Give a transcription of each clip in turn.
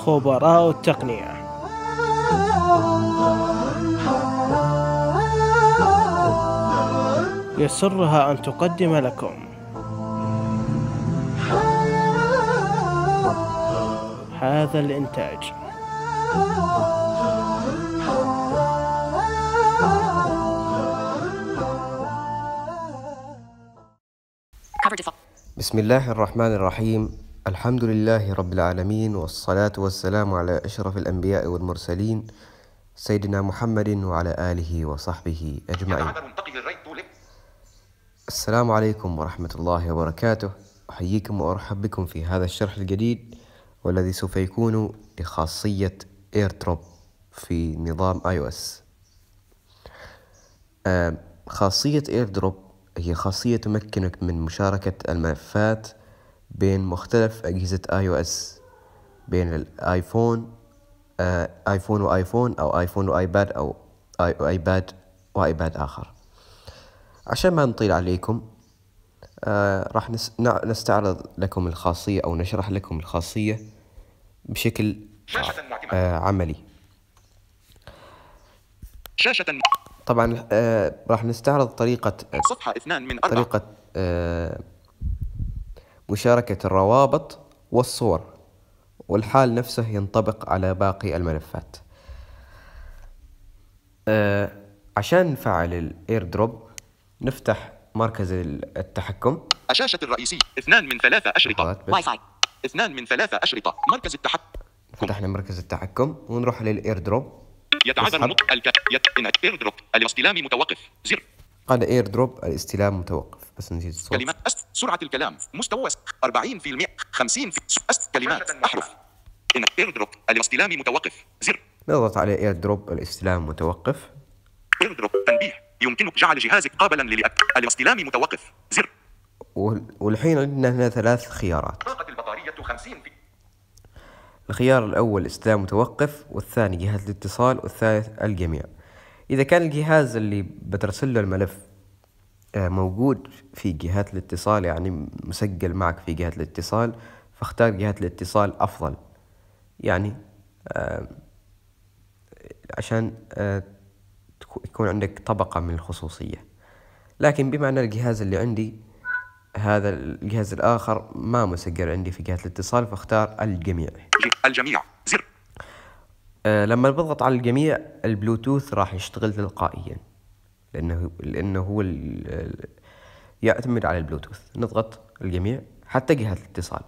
خبراء التقنية يسرها أن تقدم لكم هذا الإنتاج بسم الله الرحمن الرحيم الحمد لله رب العالمين والصلاة والسلام على أشرف الأنبياء والمرسلين سيدنا محمد وعلى آله وصحبه أجمعين السلام عليكم ورحمة الله وبركاته أحييكم وأرحب بكم في هذا الشرح الجديد والذي سوف يكون لخاصية AirDrop في نظام iOS آه، خاصية AirDrop هي خاصية تمكنك من مشاركة الملفات بين مختلف أجهزة آي أو إس بين الآيفون آه آيفون وآيفون أو آيفون وآيباد أو آي آيباد وآيباد آخر عشان ما نطيل عليكم آه راح نس... نستعرض لكم الخاصية أو نشرح لكم الخاصية بشكل آه عملي شاشة طبعا آه راح نستعرض طريقة آه، صفحة اثنان من أربعة طريقة آه مشاركة الروابط والصور والحال نفسه ينطبق على باقي الملفات آه عشان نفعل الاير دروب نفتح مركز التحكم الشاشة الرئيسية اثنان من ثلاثة أشرطة واي فاي اثنان من ثلاثة أشرطة مركز التحكم فتحنا مركز التحكم ونروح للاير دروب يتعذر الكلام اير دروب الاستلام متوقف زر قال اير دروب الاستلام متوقف بس نزيد الصوت كلمات أس... سرعة الكلام مستوى 40% 50 في أس... كلمات أحرف إن دروب الاستلام متوقف زر نضغط على اير دروب الاستلام متوقف اير دروب تنبيه يمكنك جعل جهازك قابلا للأك الاستلام متوقف زر والحين عندنا هنا ثلاث خيارات طاقة البطارية 50 في... الخيار الأول استلام متوقف والثاني جهة الاتصال والثالث الجميع إذا كان الجهاز اللي بترسل له الملف آه، موجود في جهات الاتصال يعني مسجل معك في جهات الاتصال فاختار جهات الاتصال أفضل يعني آه، عشان آه، يكون عندك طبقة من الخصوصية لكن بما أن الجهاز اللي عندي هذا الجهاز الآخر ما مسجل عندي في جهة الاتصال فاختار الجميع الجميع زر آه، لما بضغط على الجميع البلوتوث راح يشتغل تلقائيا لانه لانه هو يعتمد على البلوتوث نضغط الجميع حتى جهة الاتصال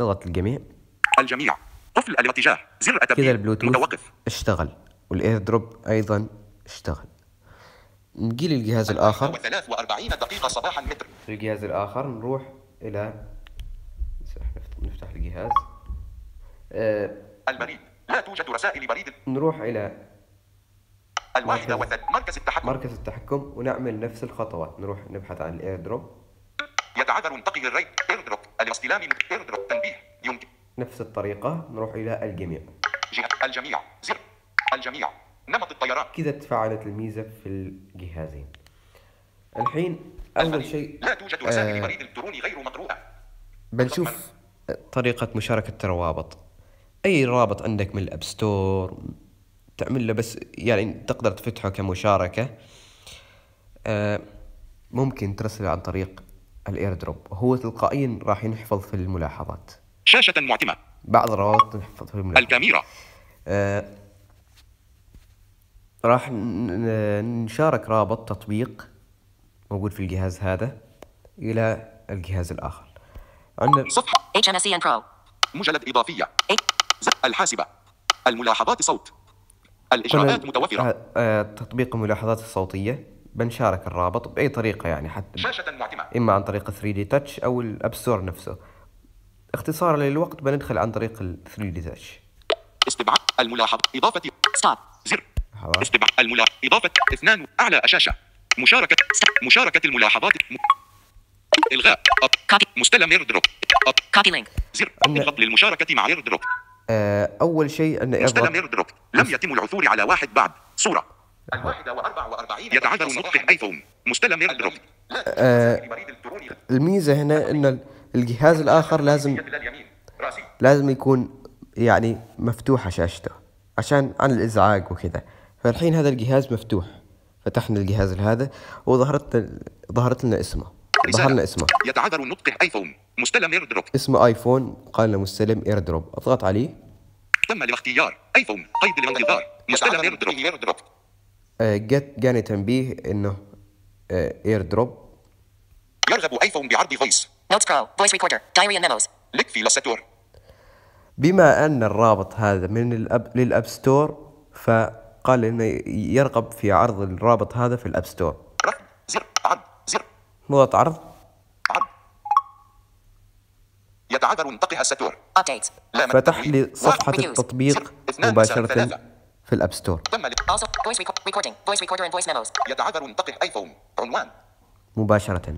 نضغط الجميع الجميع قفل الاتجاه زر التبديل كذا البلوتوث متوقف اشتغل والاير دروب ايضا اشتغل نجي للجهاز الاخر 43 دقيقة صباحا متر في الجهاز الاخر نروح الى نفتح الجهاز آه... البريد لا توجد رسائل بريد نروح إلى الواحدة والثانية مركز التحكم مركز التحكم ونعمل نفس الخطوات نروح نبحث عن الاير دروب يتعذر انتقل الري اير دروب الاستلام من اير دروب تنبيه يمكن نفس الطريقة نروح إلى الجميع جهة الجميع زر الجميع نمط الطيران كذا تفعلت الميزة في الجهازين الحين أول شيء لا توجد رسائل آه بريد إلكتروني غير مقروءة بنشوف طريقة مشاركة الروابط اي رابط عندك من الاب ستور تعمل له بس يعني تقدر تفتحه كمشاركة آه، ممكن ترسله عن طريق الاير دروب هو تلقائيا راح ينحفظ في الملاحظات شاشة معتمة بعض الروابط تنحفظ في الملاحظات الكاميرا آه، راح نشارك رابط تطبيق موجود في الجهاز هذا الى الجهاز الاخر عندنا صفحة HMSCN e Pro مجلد اضافية الحاسبة الملاحظات صوت الإجراءات متوفرة آه، آه، تطبيق الملاحظات الصوتية بنشارك الرابط بأي طريقة يعني حتى شاشة معتمة إما عن طريق 3 دي تاتش أو الأب ستور نفسه اختصارا للوقت بندخل عن طريق 3 دي تاتش استبعاد الملاحظ إضافة ستار زر استبعاد الملاحظ إضافة اثنان أعلى شاشة مشاركة مشاركة الملاحظات م... الغاء أب... مستلم ايردروب أب... كافي لينك زر إضغط للمشاركة مع ايردروب آه، أول شيء أن مستلم يردروب لم يتم العثور على واحد بعد صورة الواحدة وأربع وأربعين يتعذر نطق ايفون مستلم يردروب آه، الميزة هنا أن الجهاز الآخر لازم لازم يكون يعني مفتوحة شاشته عشان عن الإزعاج وكذا فالحين هذا الجهاز مفتوح فتحنا الجهاز هذا وظهرت ظهرت لنا اسمه ظهر لنا اسمه يتعذر النطق ايفون مستلم اير دروب اسم ايفون قال مستلم اير دروب اضغط عليه تم الاختيار ايفون قيد الانتظار مستلم اير دروب آه، جت جاني تنبيه انه آه، اير دروب يرغب ايفون بعرض فويس نوتس كول فويس ريكوردر دايري ميموز لك في لساتور بما ان الرابط هذا من الاب للاب ستور فقال انه يرغب في عرض الرابط هذا في الاب ستور زر عرض زر نقطة عرض يتعذر منطقها الستور فتح لي صفحة التطبيق مباشرة في الاب ستور يتعذر منطقه ايفون عنوان مباشرة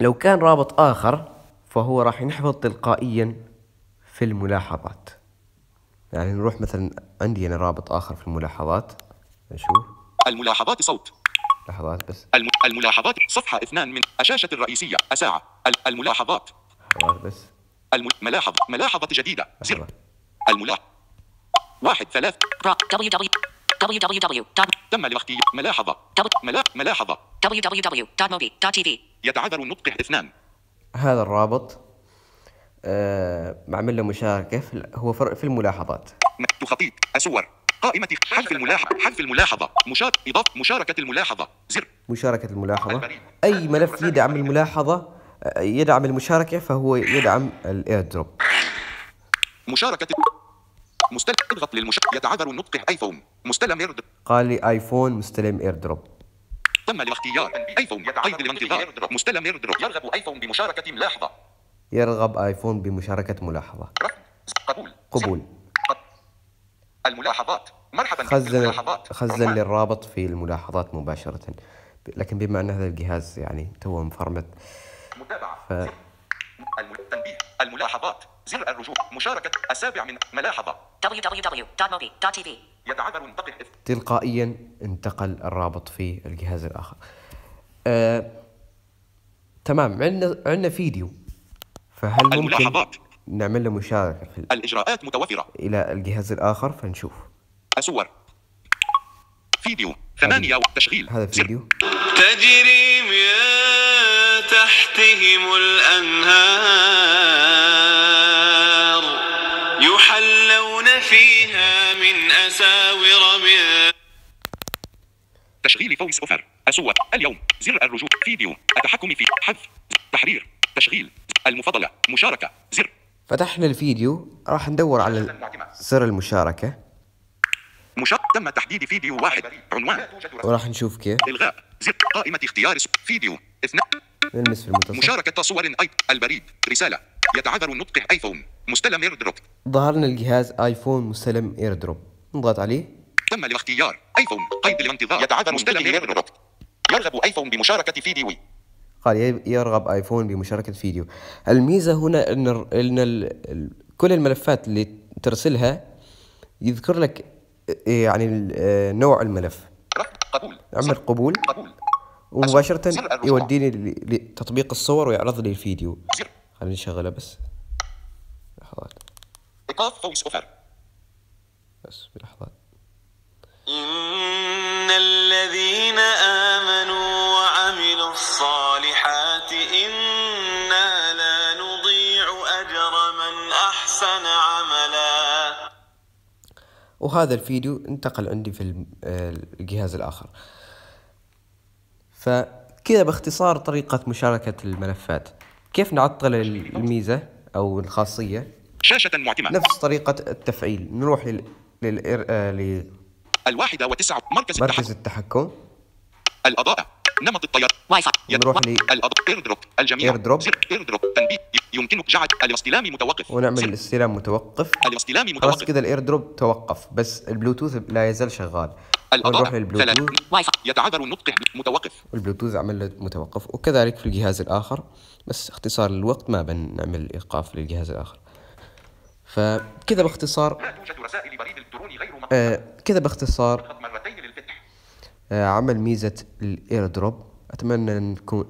لو كان رابط آخر فهو راح ينحفظ تلقائيا في الملاحظات يعني نروح مثلا عندي أنا رابط آخر في الملاحظات نشوف الملاحظات صوت لحظات بس الملاحظات صفحة اثنان من الشاشة الرئيسية الساعة الملاحظات لحظات بس الملاحظ ملاحظة جديدة زر الملاحظ واحد ثلاث تم لاختي ملاحظة ملاحظة يتعذر النطق اثنان هذا الرابط آه، بعمل له مشاركة هو فرق في الملاحظات تخطيط الصور قائمة حذف الملاحظة حذف الملاحظة مشارك إضافة مشاركة الملاحظة زر مشاركة الملاحظة أي ملف يدعم الملاحظة يدعم المشاركة فهو يدعم الايردروب مشاركة مستلم اضغط للمشاركة يتعذر النطق ايفون مستلم ايرد قال لي ايفون مستلم ايردروب تم الاختيار ايفون قيد الانتظار مستلم ايردروب يرغب ايفون بمشاركة ملاحظة يرغب ايفون بمشاركة ملاحظة قبول قبول الملاحظات مرحبا خزن الملاحظات. خزن لي الرابط في الملاحظات مباشرة لكن بما ان هذا الجهاز يعني توه مفرمت متابعة ف... التنبيه الملاحظات زر الرجوع مشاركة السابع من ملاحظة www.mobi.tv يتعذر انتقل تلقائيا انتقل الرابط في الجهاز الآخر آه... تمام عندنا عندنا فيديو فهل ممكن الملاحظات نعمل له مشاركة في الإجراءات متوفرة إلى الجهاز الآخر فنشوف الصور فيديو ثمانية تشغيل هذا فيديو تجري من تحتهم الأنهار يحلون فيها من أساور من تشغيل فويس أوفر الصور اليوم زر الرجوع فيديو التحكم في حذف تحرير تشغيل المفضلة مشاركة زر فتحنا الفيديو راح ندور على سر المشاركة مشاركة تم تحديد فيديو واحد عنوان وراح نشوف كيف الغاء زر قائمة اختيار فيديو اثنان نلمس في مشاركة صور اي البريد رسالة يتعذر النطق ايفون مستلم دروب ظهر لنا الجهاز ايفون مستلم اير دروب نضغط عليه تم الاختيار ايفون قيد الانتظار يتعذر مستلم اير دروب يرغب ايفون بمشاركة فيديو قال يرغب ايفون بمشاركة فيديو الميزة هنا ان, إن كل الملفات اللي ترسلها يذكر لك إيه، يعني آه، نوع الملف قبول عمل قبول, قبول. ومباشرة يوديني لتطبيق الصور ويعرض لي الفيديو خليني نشغله بس لحظات إيقاف فويس أوفر بس بلحظات إن الذين آمنوا الصالحات إنا لا نضيع أجر من أحسن عملا وهذا الفيديو انتقل عندي في آه، الجهاز الآخر فكذا باختصار طريقة مشاركة الملفات كيف نعطل الميزة أو الخاصية شاشة معتمة نفس طريقة التفعيل نروح لل... آه، ل... الواحدة وتسعة مركز, مركز التحكم, التحكم. الأضاءة نمط الطيار واي فاي نروح لي اير دروب الجميع اير دروب اير دروب تنبيه يمكنك جعل الاستلام متوقف ونعمل الاستلام متوقف الاستلام متوقف خلاص كذا الاير دروب توقف بس البلوتوث لا يزال شغال نروح للبلوتوث يتعذر النطق متوقف البلوتوث عمل متوقف وكذلك في الجهاز الاخر بس اختصار للوقت ما بنعمل ايقاف للجهاز الاخر فكذا باختصار آه، كذا باختصار عمل ميزة الاير دروب اتمنى انكم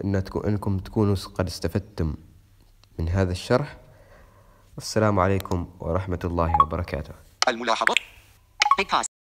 انكم تكونوا قد استفدتم من هذا الشرح السلام عليكم ورحمة الله وبركاته الملاحظة